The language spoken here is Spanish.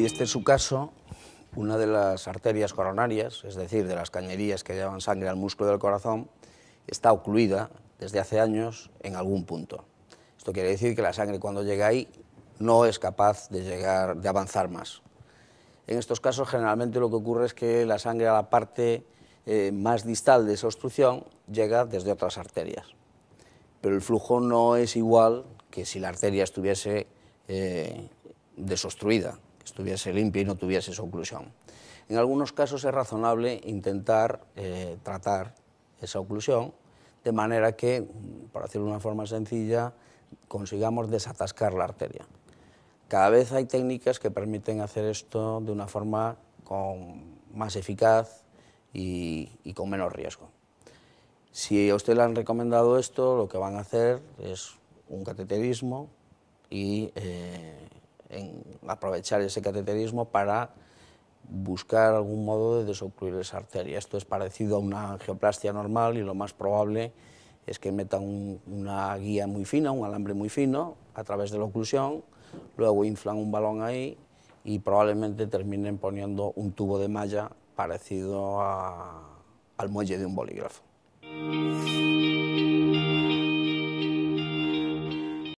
Y este es su caso, una de las arterias coronarias, es decir, de las cañerías que llevan sangre al músculo del corazón, está ocluida desde hace años en algún punto. Esto quiere decir que la sangre cuando llega ahí no es capaz de llegar, de avanzar más. En estos casos generalmente lo que ocurre es que la sangre a la parte eh, más distal de esa obstrucción llega desde otras arterias. Pero el flujo no es igual que si la arteria estuviese eh, desobstruida estuviese limpia y no tuviese esa oclusión. En algunos casos es razonable intentar eh, tratar esa oclusión de manera que, para decirlo de una forma sencilla, consigamos desatascar la arteria. Cada vez hay técnicas que permiten hacer esto de una forma con más eficaz y, con menos riesgo. Si a usted le han recomendado esto, lo que van a hacer es un cateterismo y eh, en aprovechar ese cateterismo para buscar algún modo de desocluir esa arteria. Esto es parecido a una angioplastia normal y lo más probable es que metan una guía muy fina, un alambre muy fino, a través de la oclusión, luego inflan un balón ahí y probablemente terminen poniendo un tubo de malla parecido al muelle de un bolígrafo.